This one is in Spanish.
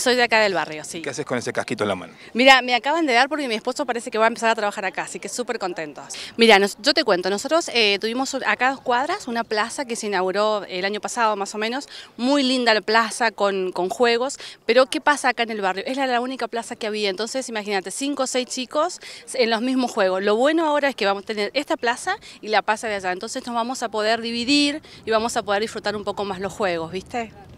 Soy de acá del barrio, sí. ¿Qué haces con ese casquito en la mano? Mira, me acaban de dar porque mi esposo parece que va a empezar a trabajar acá, así que súper contentos. Mira, yo te cuento, nosotros eh, tuvimos acá dos cuadras una plaza que se inauguró el año pasado más o menos, muy linda la plaza con, juegos, pero ¿qué pasa acá en el barrio? Es la, la única plaza que había, entonces imagínate, cinco o seis chicos en los mismos juegos. Lo bueno ahora es que vamos a tener esta plaza y la plaza de allá, entonces nos vamos a poder dividir y vamos a poder disfrutar un poco más los juegos, ¿viste?